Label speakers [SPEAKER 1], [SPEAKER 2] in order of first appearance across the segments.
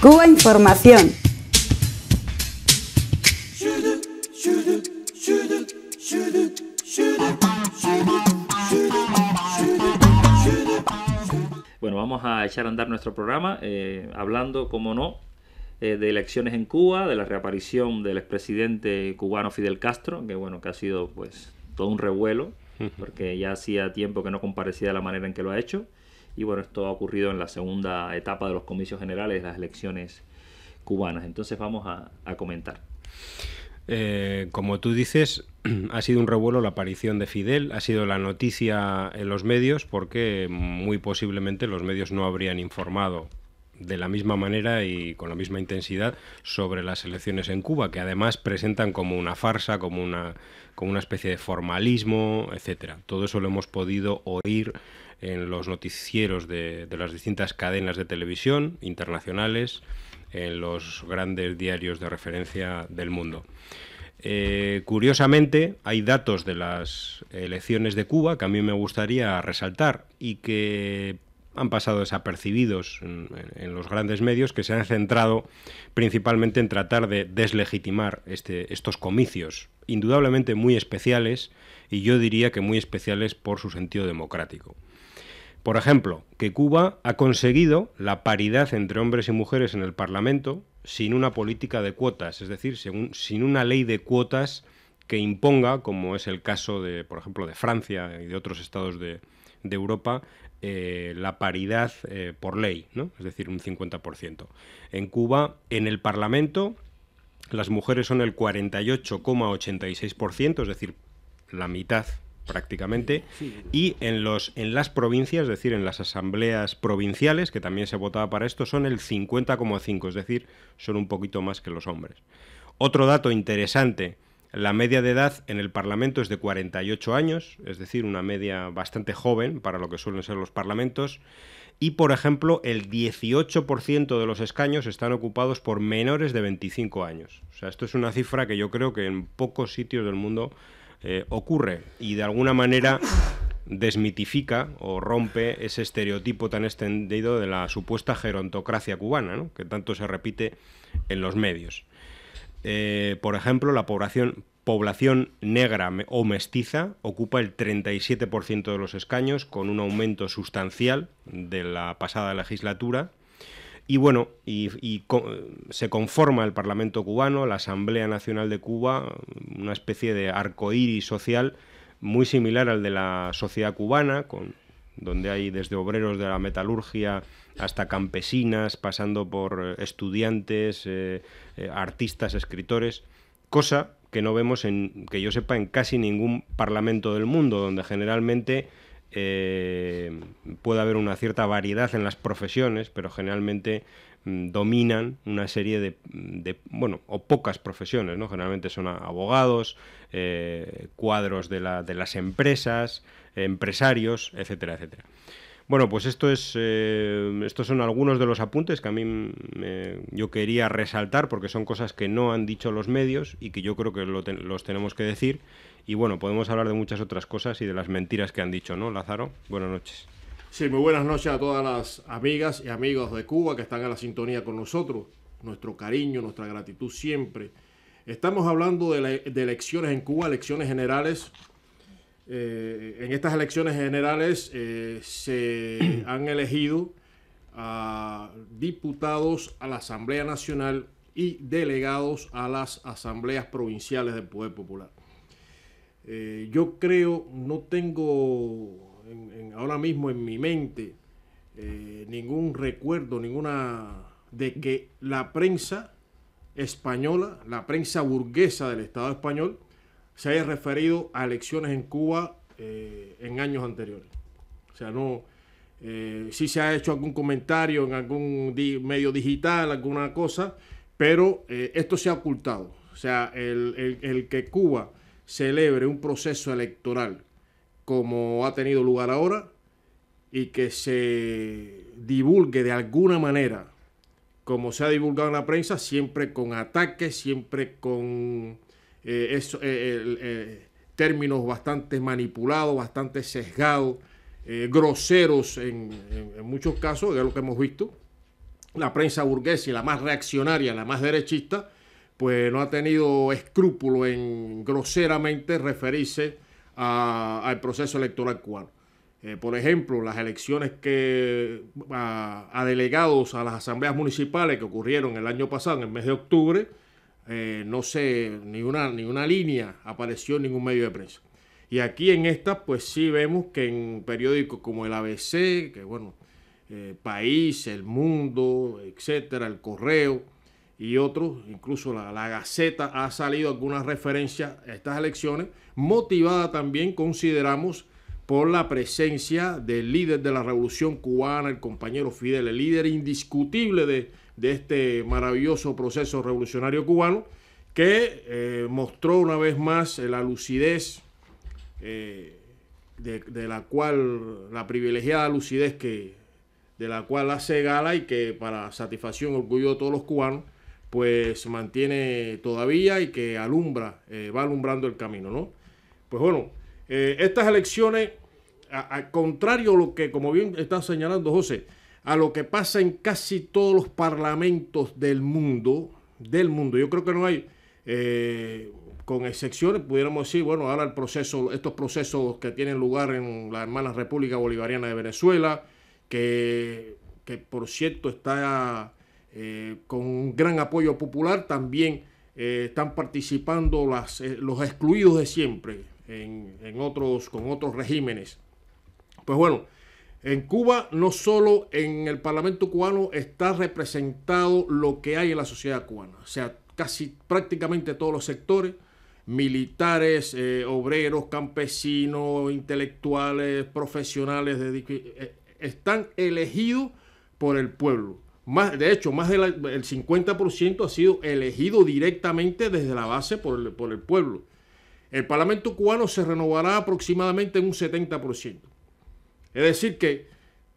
[SPEAKER 1] Cuba Información. Bueno, vamos a echar a andar nuestro programa eh, hablando, como no, eh, de elecciones en Cuba, de la reaparición del expresidente cubano Fidel Castro, que bueno, que ha sido pues todo un revuelo, porque ya hacía tiempo que no comparecía de la manera en que lo ha hecho. Y bueno, esto ha ocurrido en la segunda etapa de los comicios generales, las elecciones cubanas. Entonces vamos a, comentar. Eh, como tú dices, ha sido un revuelo la aparición de Fidel, ha sido la noticia en los medios porque muy posiblemente los medios no habrían informado de la misma manera y con la misma intensidad sobre las elecciones en Cuba, que además presentan como una farsa, como una, como una especie de formalismo, etcétera. Todo eso lo hemos podido oír en los noticieros de, las distintas cadenas de televisión internacionales, en los grandes diarios de referencia del mundo. Eh, curiosamente, hay datos de las elecciones de Cuba que a mí me gustaría resaltar y que han pasado desapercibidos en, los grandes medios que se han centrado principalmente en tratar de deslegitimar este, estos comicios, indudablemente muy especiales y yo diría que muy especiales por su sentido democrático. Por ejemplo, que Cuba ha conseguido la paridad entre hombres y mujeres en el Parlamento sin una política de cuotas, es decir, sin, una ley de cuotas que imponga, como es el caso de, por ejemplo, de Francia y de otros estados de, Europa, eh, la paridad eh, por ley, ¿no? es decir, un 50%. En Cuba, en el Parlamento, las mujeres son el 48,86%, es decir, la mitad prácticamente, y en, los, en las provincias, es decir, en las asambleas provinciales, que también se votaba para esto, son el 50,5, es decir, son un poquito más que los hombres. Otro dato interesante, la media de edad en el Parlamento es de 48 años, es decir, una media bastante joven para lo que suelen ser los parlamentos. Y, por ejemplo, el 18% de los escaños están ocupados por menores de 25 años. O sea, esto es una cifra que yo creo que en pocos sitios del mundo eh, ocurre y de alguna manera desmitifica o rompe ese estereotipo tan extendido de la supuesta gerontocracia cubana, que tanto se repite en los medios. Eh, por ejemplo, la población, población negra o mestiza ocupa el 37% de los escaños, con un aumento sustancial de la pasada legislatura, y bueno, y, se conforma el Parlamento cubano, la Asamblea Nacional de Cuba, una especie de arcoíris social muy similar al de la sociedad cubana, con, donde hay desde obreros de la metalurgia hasta campesinas, pasando por eh, estudiantes, eh, eh, artistas, escritores, cosa que no vemos en, que yo sepa, en casi ningún parlamento del mundo, donde generalmente eh, puede haber una cierta variedad en las profesiones, pero generalmente mm, dominan una serie de, bueno, o pocas profesiones, ¿no? Generalmente son abogados, eh, cuadros de, las empresas, empresarios, etcétera, etcétera. Bueno, pues esto es, eh, estos son algunos de los apuntes que a mí mm, yo quería resaltar porque son cosas que no han dicho los medios y que yo creo que los tenemos que decir y bueno, podemos hablar de muchas otras cosas y de las mentiras que han dicho, ¿no, Lázaro? Buenas noches.
[SPEAKER 2] Sí, muy buenas noches a todas las amigas y amigos de Cuba que están a la sintonía con nosotros. Nuestro cariño, nuestra gratitud siempre. Estamos hablando de, elecciones en Cuba, elecciones generales. Eh, en estas elecciones generales eh, se han elegido a diputados a la Asamblea Nacional y delegados a las asambleas provinciales del Poder Popular. Eh, yo creo, no tengo ahora mismo en mi mente eh, ningún recuerdo, ninguna de que la prensa española, la prensa burguesa del Estado español, se haya referido a elecciones en Cuba eh, en años anteriores. O sea, no. Eh, sí se ha hecho algún comentario en algún medio digital, alguna cosa, pero esto se ha ocultado. O sea, el que Cuba celebre un proceso electoral como ha tenido lugar ahora y que se divulgue de alguna manera, como se ha divulgado en la prensa, siempre con ataques, siempre con eh, eh, eh, términos bastante manipulados, bastante sesgados, groseros en, muchos casos, es lo que hemos visto. La prensa burguesa y la más reaccionaria, la más derechista, pues no ha tenido escrúpulo en groseramente referirse al proceso electoral actual. Eh, por ejemplo, las elecciones que a, delegados a las asambleas municipales que ocurrieron el año pasado, en el mes de octubre, eh, no sé, ni una, ni línea apareció en ningún medio de prensa. Y aquí en esta, pues sí vemos que en periódicos como el ABC, que bueno, eh, País, El Mundo, etcétera, El Correo, y otros, incluso la, Gaceta ha salido alguna referencia a estas elecciones, motivada también, consideramos, por la presencia del líder de la revolución cubana, el compañero Fidel, el líder indiscutible de, este maravilloso proceso revolucionario cubano, que eh, mostró una vez más eh, la lucidez, eh, de, de, la cual, la privilegiada lucidez que, de la cual hace gala y que para satisfacción, y orgullo de todos los cubanos, pues se mantiene todavía y que alumbra, eh, va alumbrando el camino, ¿no? Pues bueno, eh, estas elecciones, al contrario a lo que, como bien está señalando José, a lo que pasa en casi todos los parlamentos del mundo, del mundo, yo creo que no hay, eh, con excepciones, pudiéramos decir, bueno, ahora el proceso, estos procesos que tienen lugar en la hermana República Bolivariana de Venezuela, que, que por cierto está eh, con un gran apoyo popular, también eh, están participando eh, los excluidos de siempre en, otros, con otros regímenes. Pues bueno, en Cuba no solo en el Parlamento cubano está representado lo que hay en la sociedad cubana, o sea, casi prácticamente todos los sectores, militares, obreros, campesinos, intelectuales, profesionales, están elegidos por el pueblo de hecho, más del 50% ha sido elegido directamente desde la base por el, pueblo. El Parlamento cubano se renovará aproximadamente en un 70%. Es decir, que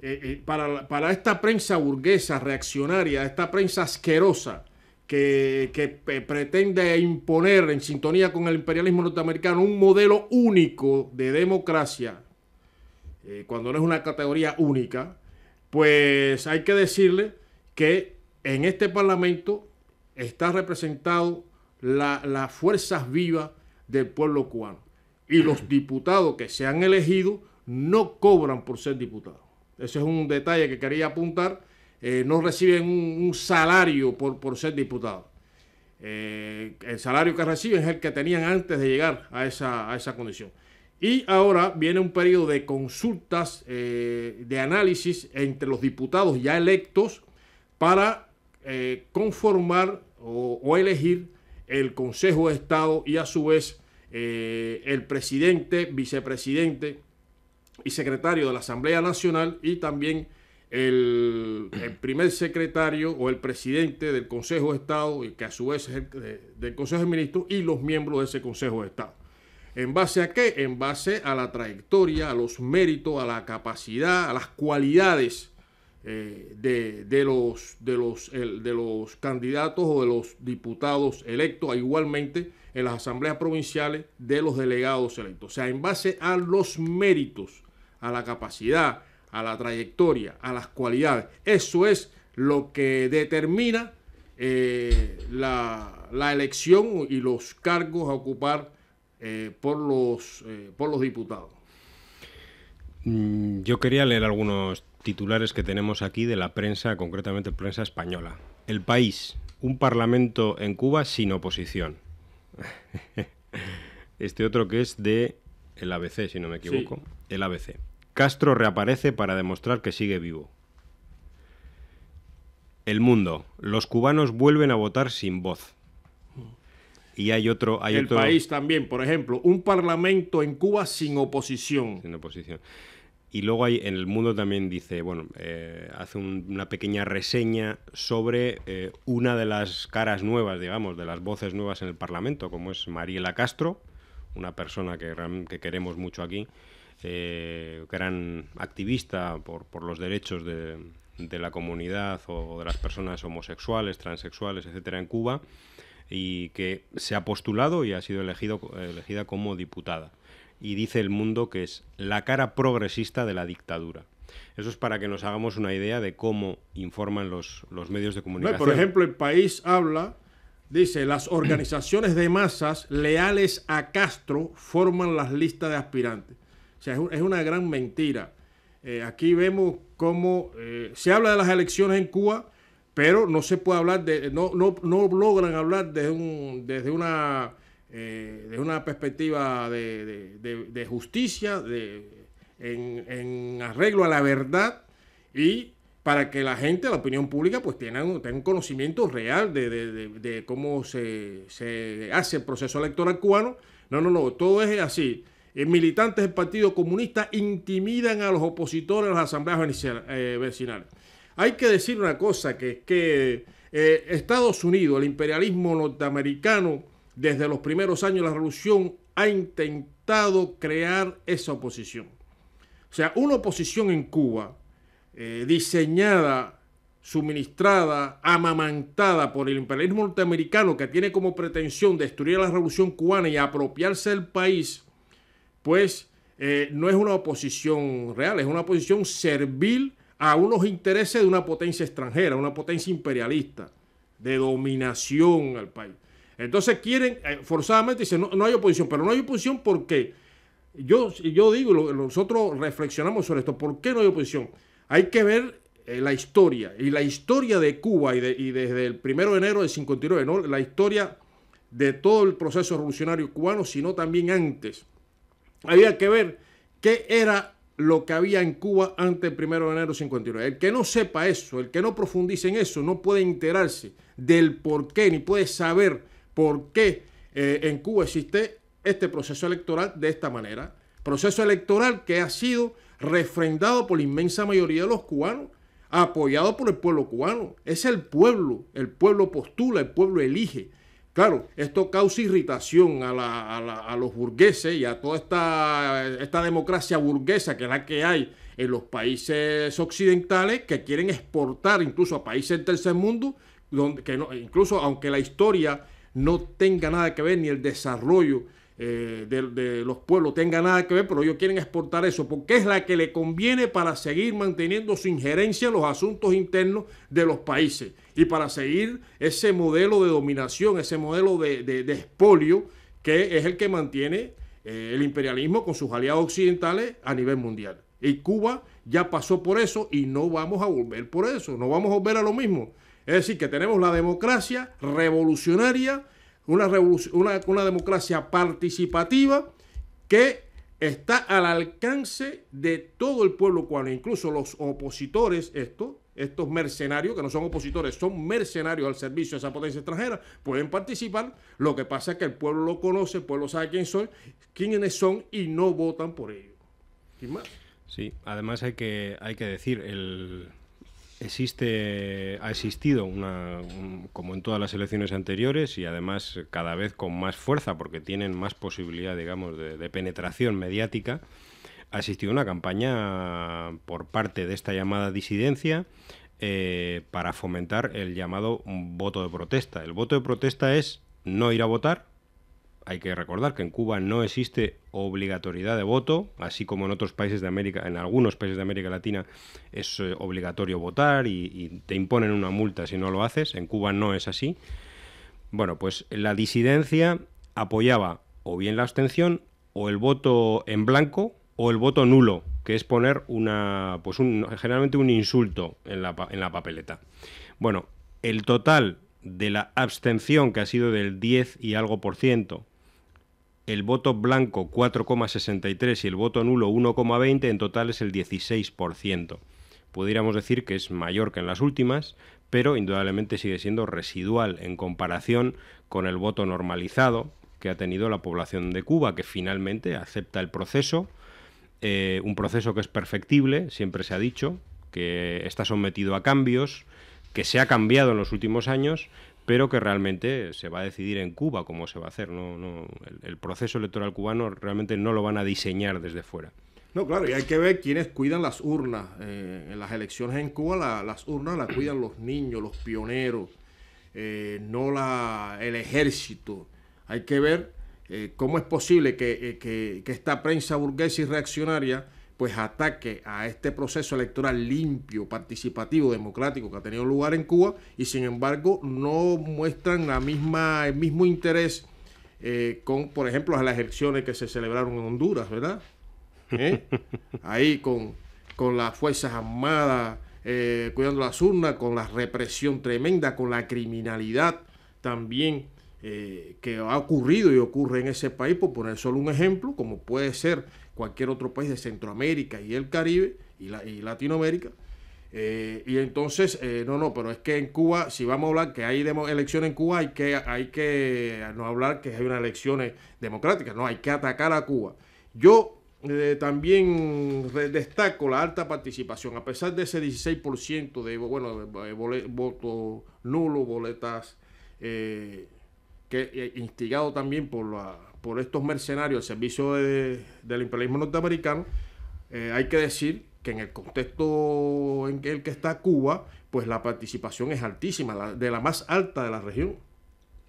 [SPEAKER 2] eh, eh, para, esta prensa burguesa reaccionaria, esta prensa asquerosa que, eh, pretende imponer en sintonía con el imperialismo norteamericano un modelo único de democracia, cuando no es una categoría única, pues hay que decirle que en este Parlamento está representado la, las fuerzas vivas del pueblo cubano. Y los diputados que se han elegido no cobran por ser diputados. Ese es un detalle que quería apuntar. Eh, no reciben un, salario por, por, ser diputados. Eh, el salario que reciben es el que tenían antes de llegar a esa, a esa condición. Y ahora viene un periodo de consultas, eh, de análisis entre los diputados ya electos para eh, conformar o, elegir el Consejo de Estado y a su vez eh, el presidente, vicepresidente y secretario de la Asamblea Nacional y también el, primer secretario o el presidente del Consejo de Estado, que a su vez es el, del Consejo de Ministros, y los miembros de ese Consejo de Estado. ¿En base a qué? En base a la trayectoria, a los méritos, a la capacidad, a las cualidades eh, de, los, de, los, de los candidatos o de los diputados electos, igualmente en las asambleas provinciales de los delegados electos. O sea, en base a los méritos, a la capacidad, a la trayectoria, a las cualidades. Eso es lo que determina eh, la, elección y los cargos a ocupar eh, por, los, por los diputados.
[SPEAKER 1] Mm, yo quería leer algunos titulares que tenemos aquí de la prensa, concretamente prensa española. El país, un parlamento en Cuba sin oposición. Este otro que es de el ABC, si no me equivoco. El ABC. Castro reaparece para demostrar que sigue vivo. El mundo. Los cubanos vuelven a votar sin voz. Y hay otro... Hay el país también, por ejemplo. Un parlamento en Cuba sin oposición. Sin oposición. Y luego hay, en el mundo también dice, bueno, eh, hace una pequeña reseña sobre eh, una de las caras nuevas, digamos, de las voces nuevas en el Parlamento, como es Mariela Castro, una persona que, queremos mucho aquí, eh, gran activista por, los derechos de, de, la comunidad o de las personas homosexuales, transexuales, etcétera, en Cuba, y que se ha postulado y ha sido elegido, elegida como diputada y dice El Mundo que es la cara progresista de la dictadura. Eso es para que nos hagamos una idea de cómo informan los, los medios de comunicación. por ejemplo, el país habla, dice, las organizaciones de masas leales a
[SPEAKER 2] Castro forman las listas de aspirantes. O sea, es, una gran mentira. Eh, aquí vemos cómo eh, se habla de las elecciones en Cuba, pero no se puede hablar de, no, no, no logran hablar de un, desde una desde eh, una perspectiva de, justicia, de, en, arreglo a la verdad y para que la gente, la opinión pública, pues tenga, un conocimiento real de, cómo se, hace el proceso electoral cubano. No, no, no, todo es así eh, militantes del Partido Comunista intimidan a los opositores a las asambleas eh, vecinales. Hay que decir una cosa, que es que Estados Unidos, el imperialismo norteamericano, desde los primeros años de la revolución ha intentado crear esa oposición. O sea, una oposición en Cuba eh, diseñada, suministrada, amamantada por el imperialismo norteamericano que tiene como pretensión destruir la revolución cubana y apropiarse del país, pues eh, no es una oposición real, es una oposición servil a unos intereses de una potencia extranjera, una potencia imperialista, de dominación al país. Entonces quieren, eh, forzadamente dicen, no, no, hay oposición, pero no hay oposición porque yo, yo digo, nosotros reflexionamos sobre esto, ¿por qué no hay oposición? Hay que ver eh, la historia, y la historia de Cuba, y, desde el 1 de enero del 59, la historia de todo el proceso revolucionario cubano, sino también antes. Había que ver qué era lo que había en Cuba antes del 1 de enero de 59. El que no sepa eso, el que no profundice en eso, no puede enterarse del por qué ni puede saber por qué eh, en Cuba existe este proceso electoral de esta manera. Proceso electoral que ha sido refrendado por la inmensa mayoría de los cubanos, apoyado por el pueblo cubano. Es el pueblo, el pueblo postula, el pueblo elige. Claro, esto causa irritación a, los burgueses y a toda esta, democracia burguesa que es la que hay en los países occidentales que quieren exportar incluso a países del tercer mundo, que incluso aunque la historia no tenga nada que ver, ni el desarrollo eh, de, los pueblos tenga nada que ver, pero ellos quieren exportar eso, porque es la que le conviene para seguir manteniendo su injerencia en los asuntos internos de los países y para seguir ese modelo de dominación, ese modelo de, de, que es el que mantiene eh, el imperialismo con sus aliados occidentales a nivel mundial. Y Cuba ya pasó por eso y no vamos a volver por eso, no vamos a volver a lo mismo. Es decir, que tenemos la democracia revolucionaria, una, democracia participativa que está al alcance de todo el pueblo cuando incluso los opositores, esto, estos mercenarios, que no son opositores, son mercenarios al servicio de esa potencia extranjera, pueden participar. Lo que pasa es que el pueblo lo conoce, el pueblo sabe son, quiénes son y no votan por ellos.
[SPEAKER 1] Sí, además hay que decir, el, Existe, ha existido una, como en todas las elecciones anteriores y además cada vez con más fuerza porque tienen más posibilidad, digamos, de, de penetración mediática, ha existido una campaña por parte de esta llamada disidencia eh, para fomentar el llamado voto de protesta. El voto de protesta es no ir a votar, hay que recordar que en Cuba no existe obligatoriedad de voto, así como en otros países de América, en algunos países de América Latina es eh, obligatorio votar y, te imponen una multa si no lo haces. En Cuba no es así. Bueno, pues la disidencia apoyaba o bien la abstención o el voto en blanco o el voto nulo, que es poner una, pues generalmente un insulto en la, en la papeleta. Bueno, el total de la abstención, que ha sido del 10 y algo por ciento, el voto blanco 4,63 y el voto nulo 1,20, en total es el 16%. Pudiéramos decir que es mayor que en las últimas, pero indudablemente sigue siendo residual en comparación con el voto normalizado que ha tenido la población de Cuba, que finalmente acepta el proceso, eh, un proceso que es perfectible, siempre se ha dicho, que está sometido a cambios, que se ha cambiado en los últimos años, pero que realmente se va a decidir en Cuba cómo se va a hacer. No, no, el, proceso electoral cubano realmente no lo van a diseñar desde fuera.
[SPEAKER 2] No, claro, y hay que ver quiénes cuidan las urnas. Eh, en las elecciones en Cuba las urnas las cuidan los niños, los pioneros, eh, no la, el ejército. Hay que ver eh, cómo es posible que, que, esta prensa burguesa y reaccionaria pues ataque a este proceso electoral limpio, participativo, democrático que ha tenido lugar en Cuba y sin embargo no muestran la misma, el mismo interés eh, con, por ejemplo, las elecciones que se celebraron en Honduras, ¿verdad? ¿Eh? Ahí con, con las Fuerzas Armadas eh, cuidando las urnas, con la represión tremenda, con la criminalidad también que ha ocurrido y ocurre en ese país, por poner solo un ejemplo, como puede ser cualquier otro país de Centroamérica y el Caribe y, la, y Latinoamérica. Eh, y entonces, eh, no, no, pero es que en Cuba, si vamos a hablar que hay elecciones en Cuba, hay que, hay que no hablar que hay unas elecciones democráticas, no, hay que atacar a Cuba. Yo eh, también destaco la alta participación, a pesar de ese 16% de, bueno, votos nulo boletas, que instigado también por la por estos mercenarios al servicio del imperialismo norteamericano, eh, hay que decir que en el contexto en el que está Cuba, pues la participación es altísima, de la más alta de la región.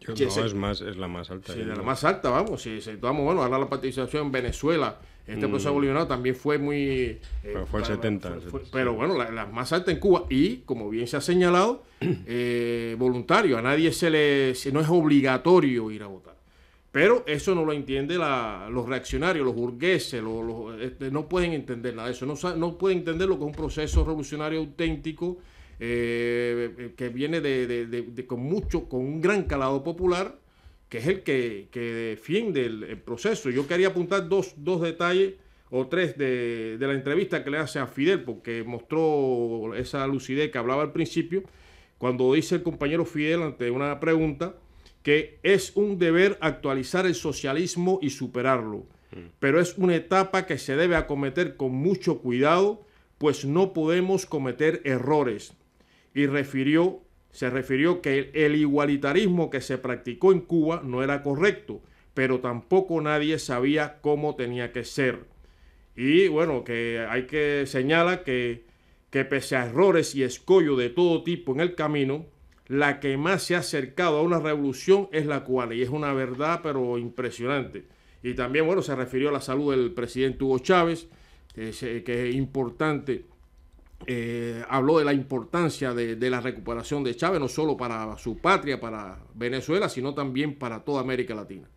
[SPEAKER 1] Yo no, es, más, es la más alta. Sí, de la más
[SPEAKER 2] alta, vamos. Si, si, vamos bueno, ahora la participación en Venezuela, este mm. proceso boliviano también fue muy... Eh,
[SPEAKER 1] pero fue el 70.
[SPEAKER 2] pero bueno, la, más alta en Cuba y, como bien se ha señalado, eh, voluntario. A nadie se le... no es obligatorio ir a votar. Pero eso no lo entiende los reaccionarios, los burgueses, los, este, no pueden entender nada de eso, no, no pueden entender lo que es un proceso revolucionario auténtico eh, que viene de, con mucho, con un gran calado popular, que es el que, defiende el, proceso. Yo quería apuntar dos, detalles o tres de, de, la entrevista que le hace a Fidel, porque mostró esa lucidez que hablaba al principio, cuando dice el compañero Fidel ante una pregunta, que es un deber actualizar el socialismo y superarlo, pero es una etapa que se debe acometer con mucho cuidado, pues no podemos cometer errores. Y refirió, se refirió que el, igualitarismo que se practicó en Cuba no era correcto, pero tampoco nadie sabía cómo tenía que ser. Y bueno, que hay que señalar que, que pese a errores y escollo de todo tipo en el camino, la que más se ha acercado a una revolución es la cual, y es una verdad pero impresionante. Y también, bueno, se refirió a la salud del presidente Hugo Chávez, que es, eh, importante. Eh, habló de la importancia de, la recuperación de Chávez, no solo para su patria, para Venezuela, sino también para toda América Latina.